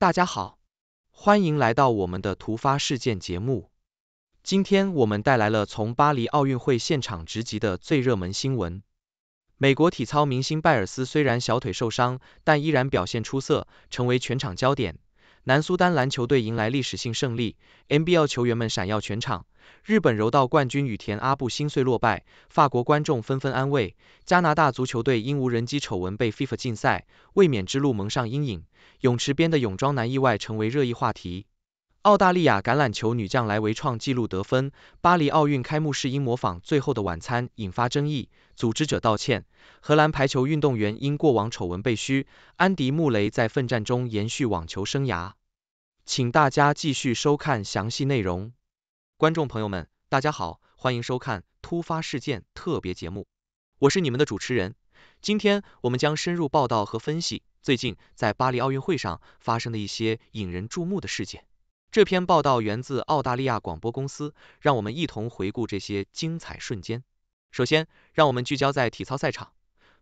大家好，欢迎来到我们的突发事件节目。今天我们带来了从巴黎奥运会现场直击的最热门新闻。美国体操明星拜尔斯虽然小腿受伤，但依然表现出色，成为全场焦点。南苏丹篮球队迎来历史性胜利，NBL 球员们闪耀全场。日本柔道冠军羽田阿部心碎落败，法国观众纷纷安慰。加拿大足球队因无人机丑闻被 FIFA 禁赛，卫冕之路蒙上阴影。泳池边的泳装男意外成为热议话题。澳大利亚橄榄球女将莱维创纪录得分。巴黎奥运开幕式因模仿《最后的晚餐》引发争议，组织者道歉。荷兰排球运动员因过往丑闻被嘘。安迪·穆雷在奋战中延续网球生涯。请大家继续收看详细内容。观众朋友们，大家好，欢迎收看突发事件特别节目。我是你们的主持人。今天我们将深入报道和分析最近在巴黎奥运会上发生的一些引人注目的事件。这篇报道源自澳大利亚广播公司，让我们一同回顾这些精彩瞬间。首先，让我们聚焦在体操赛场。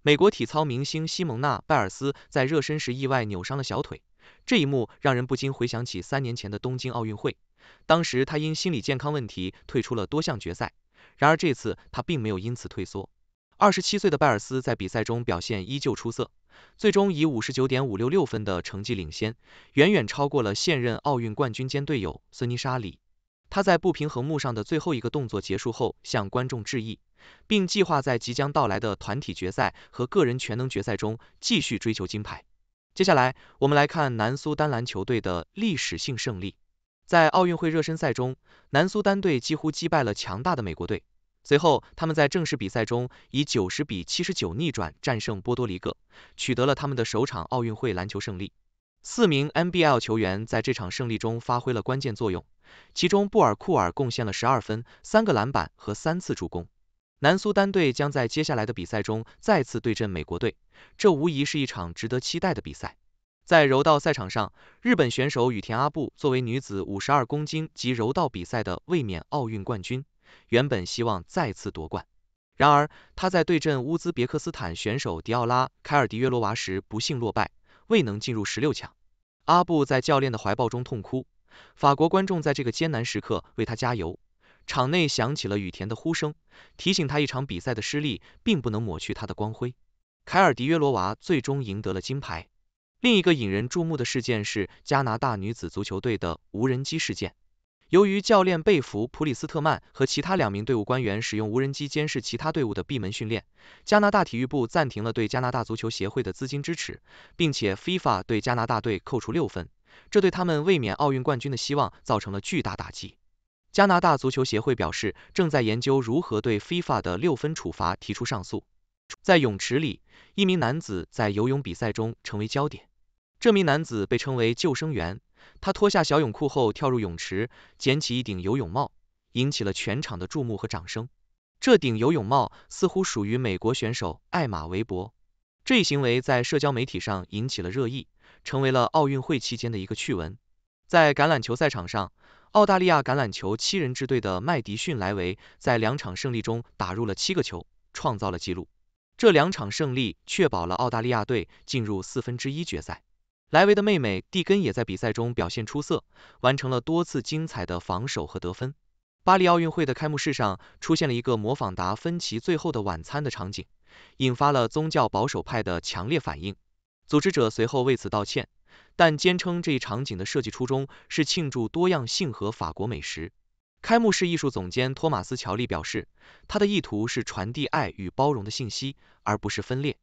美国体操明星西蒙娜·拜尔斯在热身时意外扭伤了小腿。这一幕让人不禁回想起三年前的东京奥运会，当时他因心理健康问题退出了多项决赛。然而这次他并没有因此退缩。二十七岁的拜尔斯在比赛中表现依旧出色，最终以五十九点五六六分的成绩领先，远远超过了现任奥运冠军兼队友孙妮莎里。他在不平衡木上的最后一个动作结束后，向观众致意，并计划在即将到来的团体决赛和个人全能决赛中继续追求金牌。接下来，我们来看南苏丹篮球队的历史性胜利。在奥运会热身赛中，南苏丹队几乎击败了强大的美国队。随后，他们在正式比赛中以九十比七十九逆转战胜波多黎各，取得了他们的首场奥运会篮球胜利。四名 NBL 球员在这场胜利中发挥了关键作用，其中布尔库尔贡献了十二分、三个篮板和三次助攻。南苏丹队将在接下来的比赛中再次对阵美国队，这无疑是一场值得期待的比赛。在柔道赛场上，日本选手羽田阿布作为女子五十二公斤级柔道比赛的卫冕奥运冠军，原本希望再次夺冠，然而她在对阵乌兹别克斯坦选手迪奥拉·凯尔迪约罗娃时不幸落败，未能进入十六强。阿布在教练的怀抱中痛哭，法国观众在这个艰难时刻为他加油。场内响起了羽田的呼声，提醒他一场比赛的失利并不能抹去他的光辉。凯尔·迪约罗娃最终赢得了金牌。另一个引人注目的事件是加拿大女子足球队的无人机事件。由于教练贝弗普里斯特曼和其他两名队伍官员使用无人机监视其他队伍的闭门训练，加拿大体育部暂停了对加拿大足球协会的资金支持，并且 FIFA 对加拿大队扣除六分，这对他们卫冕奥运冠军的希望造成了巨大打击。加拿大足球协会表示，正在研究如何对 FIFA 的六分处罚提出上诉。在泳池里，一名男子在游泳比赛中成为焦点。这名男子被称为“救生员”，他脱下小泳裤后跳入泳池，捡起一顶游泳帽，引起了全场的注目和掌声。这顶游泳帽似乎属于美国选手艾玛·维伯。这一行为在社交媒体上引起了热议，成为了奥运会期间的一个趣闻。在橄榄球赛场上，澳大利亚橄榄球七人支队的麦迪逊·莱维在两场胜利中打入了七个球，创造了纪录。这两场胜利确保了澳大利亚队进入四分之一决赛。莱维的妹妹蒂根也在比赛中表现出色，完成了多次精彩的防守和得分。巴黎奥运会的开幕式上出现了一个模仿达芬奇《最后的晚餐》的场景，引发了宗教保守派的强烈反应。组织者随后为此道歉。但坚称这一场景的设计初衷是庆祝多样性和法国美食。开幕式艺术总监托马斯·乔利表示，他的意图是传递爱与包容的信息，而不是分裂。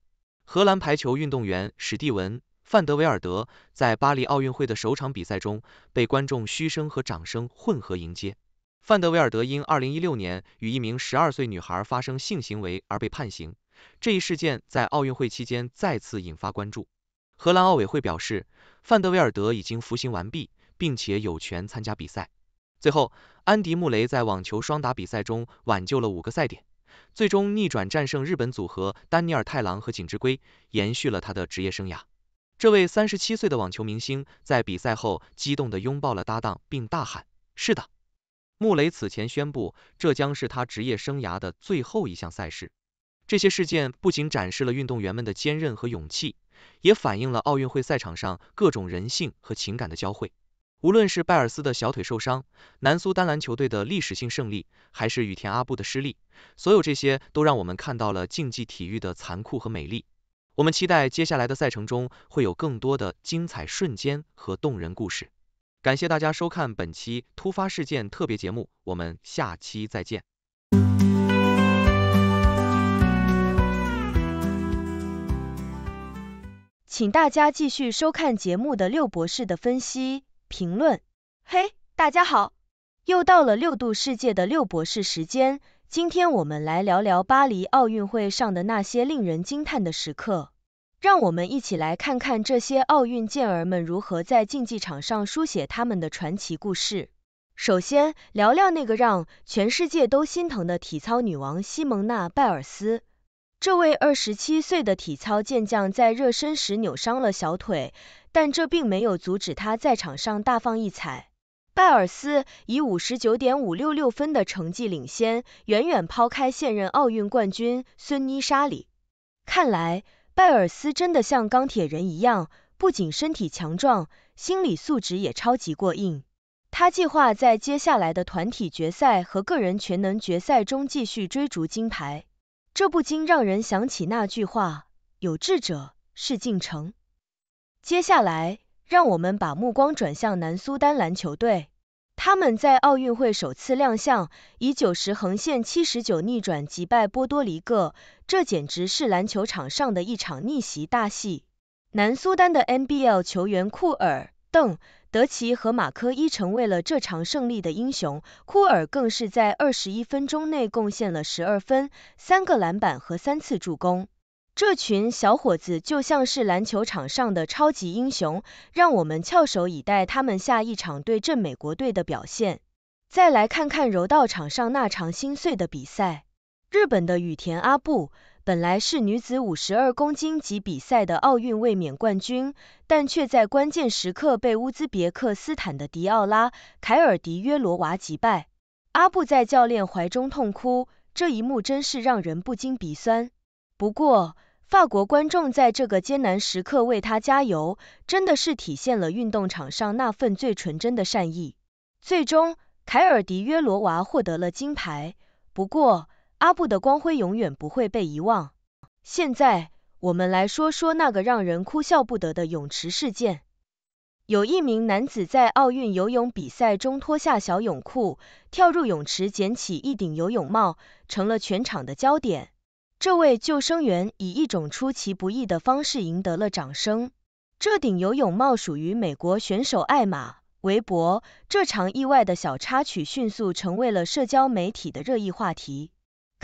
荷兰排球运动员史蒂文·范德维尔德在巴黎奥运会的首场比赛中被观众嘘声和掌声混合迎接。范德维尔德因二零一六年与一名十二岁女孩发生性行为而被判刑，这一事件在奥运会期间再次引发关注。荷兰奥委会表示，范德威尔德已经服刑完毕，并且有权参加比赛。最后，安迪·穆雷在网球双打比赛中挽救了五个赛点，最终逆转战胜日本组合丹尼尔·太郎和井之圭，延续了他的职业生涯。这位三十七岁的网球明星在比赛后激动地拥抱了搭档，并大喊：“是的！”穆雷此前宣布，这将是他职业生涯的最后一项赛事。这些事件不仅展示了运动员们的坚韧和勇气。也反映了奥运会赛场上各种人性和情感的交汇。无论是拜尔斯的小腿受伤、南苏丹篮球队的历史性胜利，还是羽田阿布的失利，所有这些都让我们看到了竞技体育的残酷和美丽。我们期待接下来的赛程中会有更多的精彩瞬间和动人故事。感谢大家收看本期突发事件特别节目，我们下期再见。请大家继续收看节目的六博士的分析评论。嘿，大家好，又到了六度世界的六博士时间。今天我们来聊聊巴黎奥运会上的那些令人惊叹的时刻。让我们一起来看看这些奥运健儿们如何在竞技场上书写他们的传奇故事。首先，聊聊那个让全世界都心疼的体操女王西蒙娜拜尔斯。这位二十七岁的体操健将在热身时扭伤了小腿，但这并没有阻止他在场上大放异彩。拜尔斯以五十九点五六六分的成绩领先，远远抛开现任奥运冠军孙妮莎里。看来，拜尔斯真的像钢铁人一样，不仅身体强壮，心理素质也超级过硬。他计划在接下来的团体决赛和个人全能决赛中继续追逐金牌。这不禁让人想起那句话：“有志者事竟成。”接下来，让我们把目光转向南苏丹篮球队。他们在奥运会首次亮相，以九十横线七十九逆转击败波多黎各，这简直是篮球场上的一场逆袭大戏。南苏丹的 NBL 球员库尔邓。德奇和马科伊成为为了这场胜利的英雄，库尔更是在二十一分钟内贡献了十二分、三个篮板和三次助攻。这群小伙子就像是篮球场上的超级英雄，让我们翘首以待他们下一场对阵美国队的表现。再来看看柔道场上那场心碎的比赛，日本的羽田阿布。本来是女子五十二公斤级比赛的奥运卫冕冠军，但却在关键时刻被乌兹别克斯坦的迪奥拉·凯尔迪约罗娃击败。阿布在教练怀中痛哭，这一幕真是让人不禁鼻酸。不过，法国观众在这个艰难时刻为他加油，真的是体现了运动场上那份最纯真的善意。最终，凯尔迪约罗娃获得了金牌。不过，阿布的光辉永远不会被遗忘。现在，我们来说说那个让人哭笑不得的泳池事件。有一名男子在奥运游泳比赛中脱下小泳裤，跳入泳池捡起一顶游泳帽，成了全场的焦点。这位救生员以一种出其不意的方式赢得了掌声。这顶游泳帽属于美国选手艾玛·韦伯。这场意外的小插曲迅速成为了社交媒体的热议话题。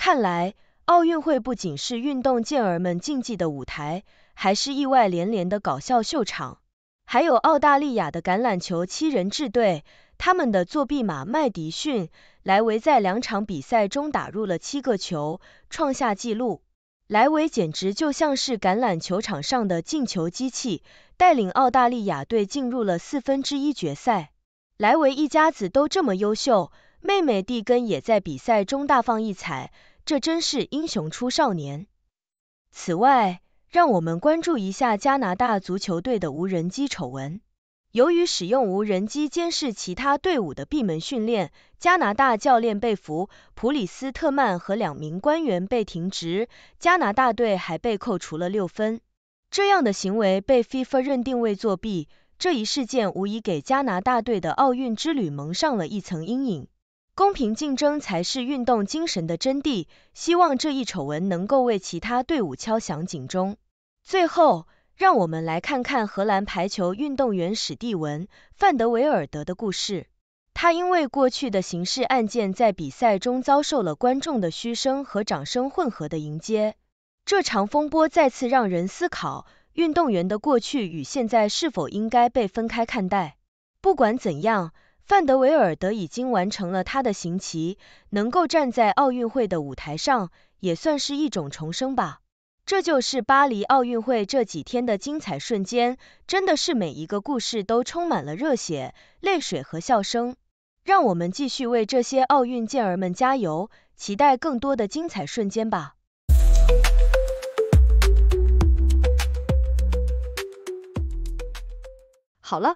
看来，奥运会不仅是运动健儿们竞技的舞台，还是意外连连的搞笑秀场。还有澳大利亚的橄榄球七人制队，他们的作弊马麦迪逊·莱维在两场比赛中打入了七个球，创下纪录。莱维简直就像是橄榄球场上的进球机器，带领澳大利亚队进入了四分之一决赛。莱维一家子都这么优秀，妹妹蒂根也在比赛中大放异彩。这真是英雄出少年。此外，让我们关注一下加拿大足球队的无人机丑闻。由于使用无人机监视其他队伍的闭门训练，加拿大教练被俘，普里斯特曼和两名官员被停职，加拿大队还被扣除了六分。这样的行为被 FIFA 认定为作弊，这一事件无疑给加拿大队的奥运之旅蒙上了一层阴影。公平竞争才是运动精神的真谛。希望这一丑闻能够为其他队伍敲响警钟。最后，让我们来看看荷兰排球运动员史蒂文·范德维尔德的故事。他因为过去的刑事案件，在比赛中遭受了观众的嘘声和掌声混合的迎接。这场风波再次让人思考，运动员的过去与现在是否应该被分开看待？不管怎样。范德维尔德已经完成了他的刑期，能够站在奥运会的舞台上，也算是一种重生吧。这就是巴黎奥运会这几天的精彩瞬间，真的是每一个故事都充满了热血、泪水和笑声。让我们继续为这些奥运健儿们加油，期待更多的精彩瞬间吧。好了。